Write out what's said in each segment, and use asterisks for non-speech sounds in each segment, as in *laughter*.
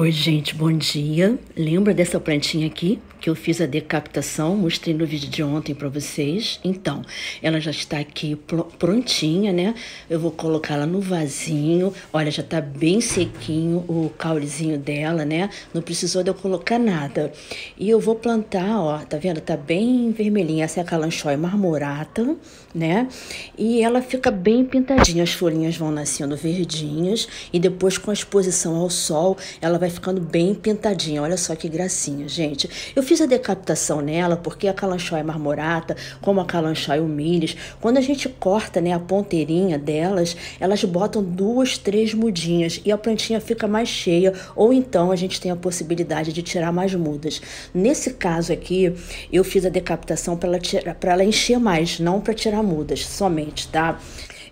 Oi, gente, bom dia. Lembra dessa plantinha aqui que eu fiz a decapitação, mostrei no vídeo de ontem para vocês. Então, ela já está aqui prontinha, né? Eu vou colocá-la no vasinho. Olha, já tá bem sequinho o caulezinho dela, né? Não precisou de eu colocar nada. E eu vou plantar, ó, tá vendo? Tá bem vermelhinha. Essa é a calanchoe marmorata, né? E ela fica bem pintadinha. As folhinhas vão nascendo verdinhas e depois com a exposição ao sol, ela vai ficando bem pintadinha. Olha só que gracinha, gente. Eu fiz a decapitação nela porque a é marmorata, como a o humilis, quando a gente corta né, a ponteirinha delas, elas botam duas, três mudinhas e a plantinha fica mais cheia ou então a gente tem a possibilidade de tirar mais mudas. Nesse caso aqui, eu fiz a decapitação para ela, ela encher mais, não para tirar mudas somente, tá?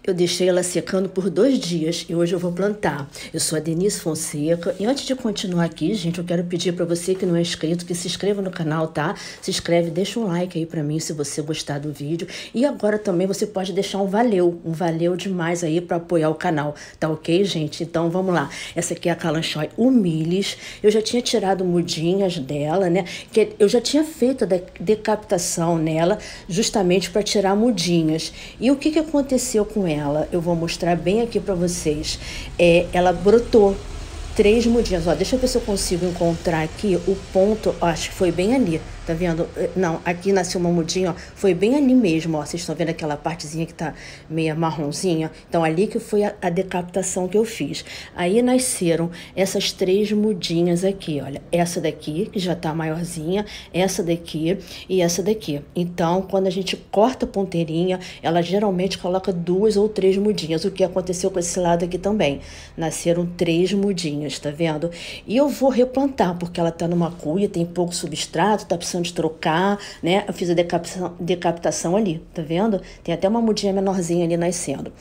Eu deixei ela secando por dois dias e hoje eu vou plantar. Eu sou a Denise Fonseca e antes de continuar aqui, gente, eu quero pedir para você que não é inscrito que se inscreva no canal, tá? Se inscreve, deixa um like aí para mim se você gostar do vídeo. E agora também você pode deixar um valeu, um valeu demais aí para apoiar o canal, tá ok, gente? Então vamos lá. Essa aqui é a Calanchoy Humilis. Eu já tinha tirado mudinhas dela, né? Que eu já tinha feito a decapitação nela justamente para tirar mudinhas. E o que, que aconteceu com ela? ela, eu vou mostrar bem aqui para vocês. É, ela brotou três mudinhas. Ó, deixa eu ver se eu consigo encontrar aqui o ponto. Ó, acho que foi bem ali. Tá vendo? Eh, não, aqui nasceu uma mudinha, ó. Foi bem ali mesmo, ó. Vocês estão vendo aquela partezinha que tá meia marronzinha? Então, ali que foi a, a decapitação que eu fiz. Aí nasceram essas três mudinhas aqui, olha. Essa daqui, que já tá maiorzinha, essa daqui e essa daqui. Então, quando a gente corta a ponteirinha, ela geralmente coloca duas ou três mudinhas, o que aconteceu com esse lado aqui também. Nasceram três mudinhas, tá vendo? E eu vou replantar, porque ela tá numa cuia, tem pouco substrato, tá precisando de trocar, né? Eu fiz a decaptação, decapitação ali, tá vendo? Tem até uma mudinha menorzinha ali nascendo.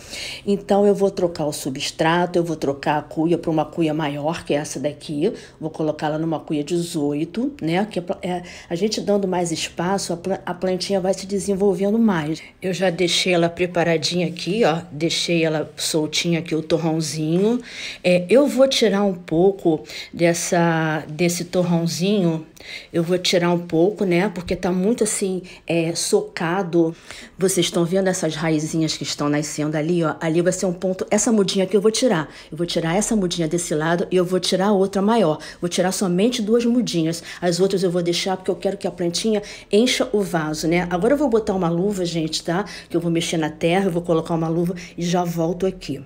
Então, eu vou trocar o substrato, eu vou trocar a cuia para uma cuia maior, que é essa daqui. Vou colocá-la numa cuia 18, né? Que é, é, a gente dando mais espaço, a, a plantinha vai se desenvolvendo mais. Eu já deixei ela preparadinha aqui, ó. Deixei ela soltinha aqui, o torrãozinho. É, eu vou tirar um pouco dessa, desse torrãozinho eu vou tirar um pouco, né? Porque tá muito assim, é, socado. Vocês estão vendo essas raizinhas que estão nascendo ali, ó? Ali vai ser um ponto. Essa mudinha aqui eu vou tirar. Eu vou tirar essa mudinha desse lado e eu vou tirar outra maior. Vou tirar somente duas mudinhas. As outras eu vou deixar porque eu quero que a plantinha encha o vaso, né? Agora eu vou botar uma luva, gente, tá? Que eu vou mexer na terra, eu vou colocar uma luva e já volto aqui.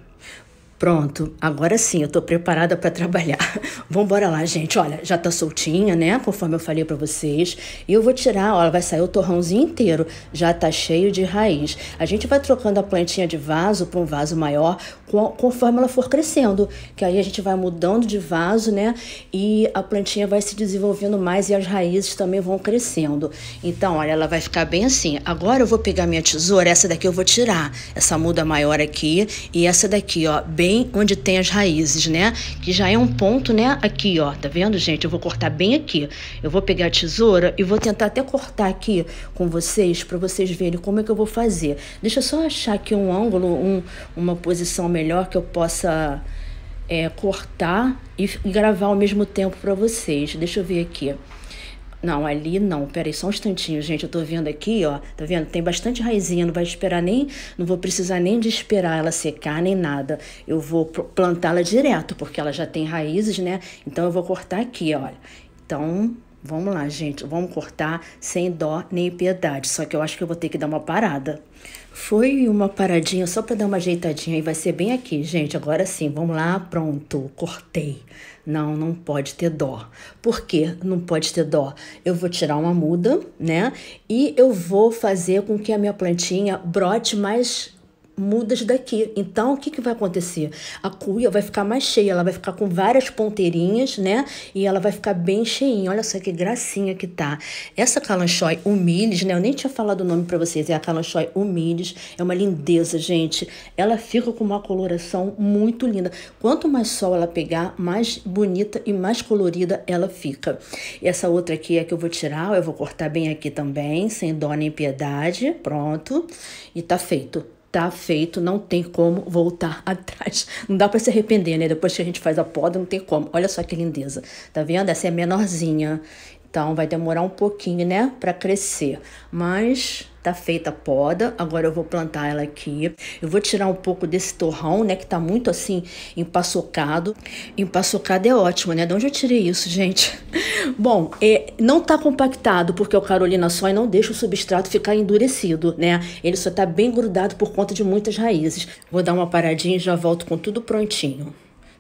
Pronto, agora sim eu tô preparada para trabalhar. *laughs* Vamos lá, gente. Olha, já tá soltinha, né? Conforme eu falei para vocês. E eu vou tirar, olha, vai sair o torrãozinho inteiro. Já tá cheio de raiz. A gente vai trocando a plantinha de vaso para um vaso maior, conforme ela for crescendo, que aí a gente vai mudando de vaso, né? E a plantinha vai se desenvolvendo mais e as raízes também vão crescendo. Então, olha, ela vai ficar bem assim. Agora eu vou pegar minha tesoura, essa daqui eu vou tirar, essa muda maior aqui e essa daqui, ó, bem bem onde tem as raízes, né? Que já é um ponto, né? Aqui, ó, tá vendo, gente? Eu vou cortar bem aqui. Eu vou pegar a tesoura e vou tentar até cortar aqui com vocês, para vocês verem como é que eu vou fazer. Deixa eu só achar aqui um ângulo, um, uma posição melhor que eu possa é, cortar e gravar ao mesmo tempo para vocês. Deixa eu ver aqui. Não, ali não. Peraí, só um instantinho, gente. Eu tô vendo aqui, ó. Tá vendo? Tem bastante raizinha. Não vai esperar nem. Não vou precisar nem de esperar ela secar nem nada. Eu vou plantá-la direto, porque ela já tem raízes, né? Então eu vou cortar aqui, olha. Então, Vamos lá, gente, vamos cortar sem dó nem piedade. Só que eu acho que eu vou ter que dar uma parada. Foi uma paradinha só para dar uma ajeitadinha e vai ser bem aqui, gente. Agora sim, vamos lá, pronto, cortei. Não, não pode ter dó. Por que não pode ter dó? Eu vou tirar uma muda, né? E eu vou fazer com que a minha plantinha brote mais mudas daqui. Então, o que, que vai acontecer? A cuia vai ficar mais cheia, ela vai ficar com várias ponteirinhas, né? E ela vai ficar bem cheinha. Olha só que gracinha que tá. Essa Calanchoy Humilis, né? Eu nem tinha falado o nome para vocês. É a Calanchoy Humilis. É uma lindeza, gente. Ela fica com uma coloração muito linda. Quanto mais sol ela pegar, mais bonita e mais colorida ela fica. E essa outra aqui é que eu vou tirar. Eu vou cortar bem aqui também, sem dó nem piedade. Pronto. E tá feito tá feito, não tem como voltar *laughs* atrás. Não dá para se arrepender, né? Depois que a gente faz a poda, não tem como. Olha só que lindeza. Tá vendo? Essa é menorzinha. Então vai demorar um pouquinho, né, para crescer. Mas Tá feita a poda, agora eu vou plantar ela aqui. Eu vou tirar um pouco desse torrão, né, que tá muito assim empaçocado. Empaçocado é ótimo, né? De onde eu tirei isso, gente? *laughs* Bom, é, não tá compactado porque o Carolina e não deixa o substrato ficar endurecido, né? Ele só tá bem grudado por conta de muitas raízes. Vou dar uma paradinha e já volto com tudo prontinho.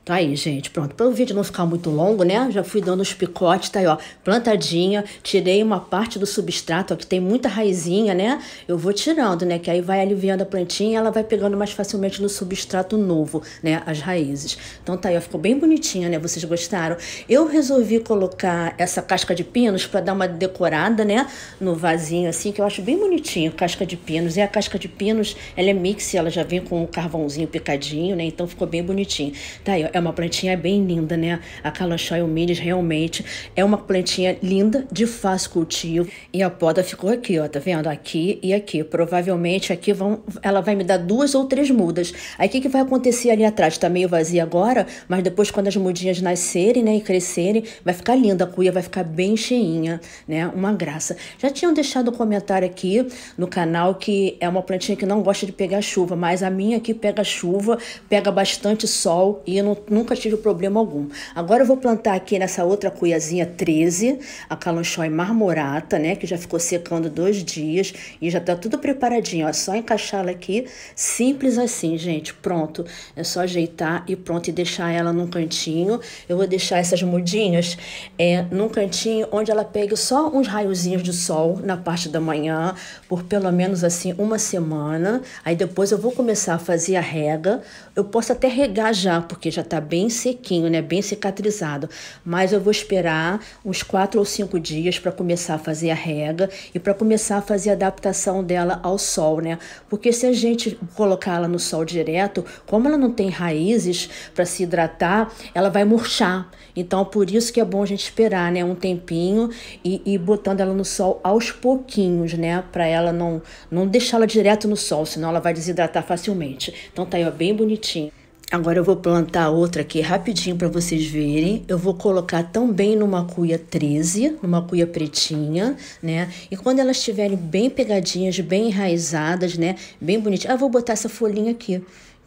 Tá aí, gente, pronto. Para o vídeo não ficar muito longo, né? Já fui dando os picotes, tá aí, ó. Plantadinha, tirei uma parte do substrato, ó, que tem muita raizinha, né? Eu vou tirando, né? Que aí vai aliviando a plantinha e ela vai pegando mais facilmente no substrato novo, né? As raízes. Então tá aí, ó. Ficou bem bonitinha, né? Vocês gostaram? Eu resolvi colocar essa casca de pinos para dar uma decorada, né? No vasinho, assim, que eu acho bem bonitinho, casca de pinos. E a casca de pinos, ela é mix, ela já vem com um carvãozinho picadinho, né? Então ficou bem bonitinho. Tá aí, ó é uma plantinha bem linda, né? A Calachoy humilis realmente é uma plantinha linda, de fácil cultivo. E a poda ficou aqui, ó, tá vendo? Aqui e aqui. Provavelmente aqui vão, ela vai me dar duas ou três mudas. Aí o que, que vai acontecer ali atrás? Tá meio vazia agora, mas depois quando as mudinhas nascerem, né, e crescerem, vai ficar linda a cuia, vai ficar bem cheinha, né? Uma graça. Já tinham deixado um comentário aqui no canal que é uma plantinha que não gosta de pegar chuva, mas a minha aqui pega chuva, pega bastante sol e não nunca tive problema algum. Agora eu vou plantar aqui nessa outra cuiazinha 13, a calanchói marmorata, né? Que já ficou secando dois dias e já tá tudo preparadinho, ó. É só encaixá-la aqui, simples assim, gente. Pronto. É só ajeitar e pronto e deixar ela num cantinho. Eu vou deixar essas mudinhas é, num cantinho onde ela pegue só uns raiozinhos de sol na parte da manhã, por pelo menos assim uma semana. Aí depois eu vou começar a fazer a rega. Eu posso até regar já, porque já tá bem sequinho, né? Bem cicatrizado. Mas eu vou esperar uns quatro ou cinco dias para começar a fazer a rega e para começar a fazer a adaptação dela ao sol, né? Porque se a gente colocar ela no sol direto, como ela não tem raízes para se hidratar, ela vai murchar. Então, por isso que é bom a gente esperar, né? Um tempinho e, e botando ela no sol aos pouquinhos, né? Para ela não, não deixá-la direto no sol, senão ela vai desidratar facilmente. Então, tá aí, ó, bem bonitinho. Agora eu vou plantar outra aqui rapidinho para vocês verem. Eu vou colocar também numa cuia 13, numa cuia pretinha, né? E quando elas estiverem bem pegadinhas, bem enraizadas, né? Bem bonitinhas. Ah, vou botar essa folhinha aqui.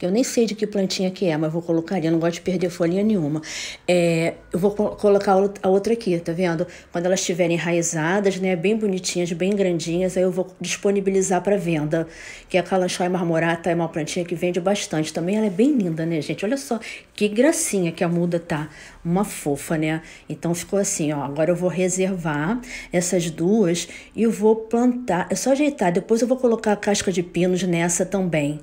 Eu nem sei de que plantinha que é, mas vou colocar ali. Eu não gosto de perder folhinha nenhuma. É, eu vou colocar a outra aqui, tá vendo? Quando elas estiverem enraizadas, né? Bem bonitinhas, bem grandinhas, aí eu vou disponibilizar para venda. Que é a Calanchoe Marmorata, é uma plantinha que vende bastante. Também ela é bem linda, né, gente? Olha só que gracinha que a muda tá. Uma fofa, né? Então ficou assim, ó. Agora eu vou reservar essas duas e eu vou plantar. É só ajeitar. Depois eu vou colocar a casca de pinos nessa também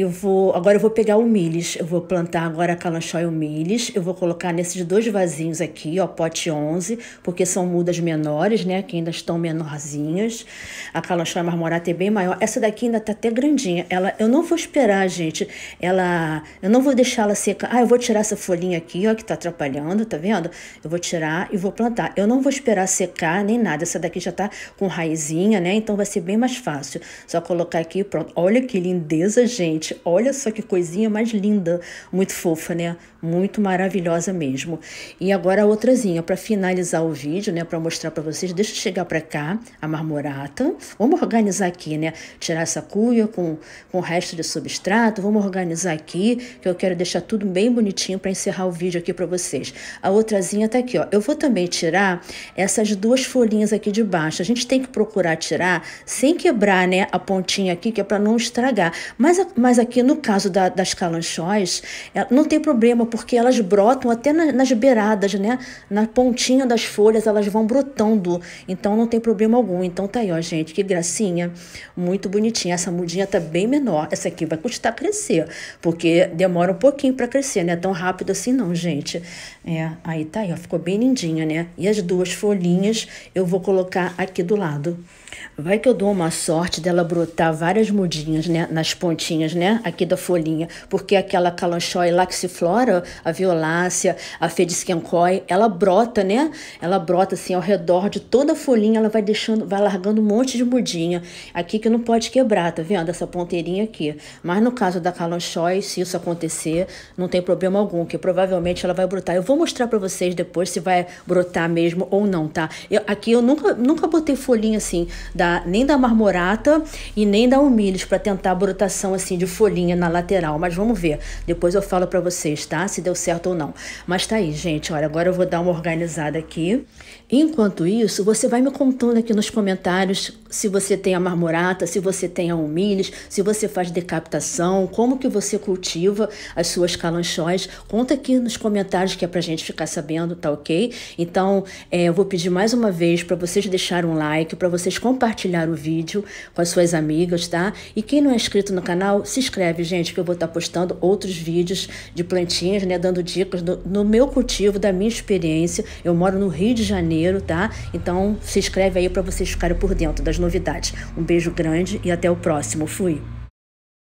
eu vou, agora eu vou pegar o milis, eu vou plantar agora a calanchó e o milis, eu vou colocar nesses dois vasinhos aqui, ó, pote 11, porque são mudas menores, né, que ainda estão menorzinhas. A calanchó marmorata é bem maior. Essa daqui ainda tá até grandinha. Ela, eu não vou esperar, gente, ela, eu não vou deixar ela seca. Ah, eu vou tirar essa folhinha aqui, ó, que tá atrapalhando, tá vendo? Eu vou tirar e vou plantar. Eu não vou esperar secar nem nada. Essa daqui já tá com raizinha, né, então vai ser bem mais fácil. Só colocar aqui, pronto. Olha que lindeza, gente gente. Olha só que coisinha mais linda, muito fofa, né? Muito maravilhosa mesmo. E agora a outrazinha para finalizar o vídeo, né, para mostrar para vocês. Deixa eu chegar para cá a marmorata. Vamos organizar aqui, né? Tirar essa cuia com com o resto de substrato. Vamos organizar aqui, que eu quero deixar tudo bem bonitinho para encerrar o vídeo aqui para vocês. A outrazinha tá aqui, ó. Eu vou também tirar essas duas folhinhas aqui de baixo. A gente tem que procurar tirar sem quebrar, né, a pontinha aqui, que é para não estragar. Mas a, mas aqui no caso da, das calanchóis, é, não tem problema, porque elas brotam até na, nas beiradas, né? Na pontinha das folhas, elas vão brotando. Então não tem problema algum. Então tá aí, ó, gente, que gracinha. Muito bonitinha. Essa mudinha tá bem menor. Essa aqui vai custar crescer, porque demora um pouquinho para crescer, né tão rápido assim não, gente. É, aí tá aí, ó, ficou bem lindinha, né? E as duas folhinhas eu vou colocar aqui do lado. Vai que eu dou uma sorte dela brotar várias mudinhas, né? Nas pontinhas né, aqui da folhinha, porque aquela calanchoe laxiflora, a violácea, a fedisquencoi, ela brota, né? Ela brota assim ao redor de toda a folhinha, ela vai deixando, vai largando um monte de mudinha aqui que não pode quebrar, tá vendo? Essa ponteirinha aqui. Mas no caso da calanchoe, se isso acontecer, não tem problema algum, que provavelmente ela vai brotar. Eu vou mostrar para vocês depois se vai brotar mesmo ou não, tá? Eu, aqui eu nunca, nunca botei folhinha assim, da, nem da marmorata e nem da humilis para tentar brotação assim de de folhinha na lateral, mas vamos ver. Depois eu falo para vocês, tá? Se deu certo ou não. Mas tá aí, gente. Olha, agora eu vou dar uma organizada aqui. Enquanto isso, você vai me contando aqui nos comentários se você tem a marmorata, se você tem a humilhas, se você faz decapitação, como que você cultiva as suas calanchóis. Conta aqui nos comentários que é pra gente ficar sabendo, tá ok? Então, é, eu vou pedir mais uma vez para vocês deixarem um like, para vocês compartilhar o vídeo com as suas amigas, tá? E quem não é inscrito no canal, se inscreve, gente, que eu vou estar postando outros vídeos de plantinhas, né? Dando dicas do, no meu cultivo, da minha experiência. Eu moro no Rio de Janeiro, tá? Então se inscreve aí para vocês ficarem por dentro das novidades. Um beijo grande e até o próximo. Fui!